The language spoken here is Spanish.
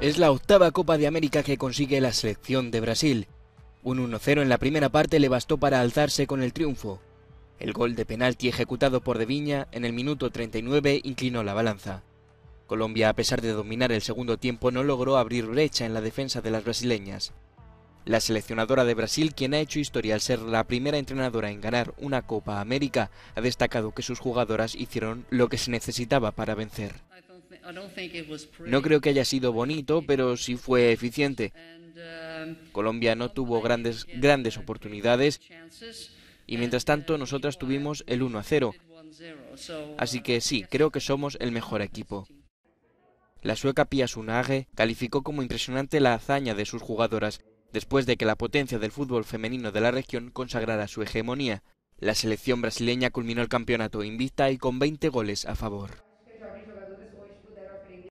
Es la octava Copa de América que consigue la selección de Brasil. Un 1-0 en la primera parte le bastó para alzarse con el triunfo. El gol de penalti ejecutado por De Viña en el minuto 39 inclinó la balanza. Colombia, a pesar de dominar el segundo tiempo, no logró abrir brecha en la defensa de las brasileñas. La seleccionadora de Brasil, quien ha hecho historia al ser la primera entrenadora en ganar una Copa América, ha destacado que sus jugadoras hicieron lo que se necesitaba para vencer. No creo que haya sido bonito, pero sí fue eficiente. Um, Colombia no tuvo grandes, grandes oportunidades y mientras tanto uh, nosotras tuvimos el 1 a 0. Uh, Así que sí, creo que somos el mejor equipo. La sueca Pia Sunage calificó como impresionante la hazaña de sus jugadoras después de que la potencia del fútbol femenino de la región consagrara su hegemonía. La selección brasileña culminó el campeonato invicta y con 20 goles a favor.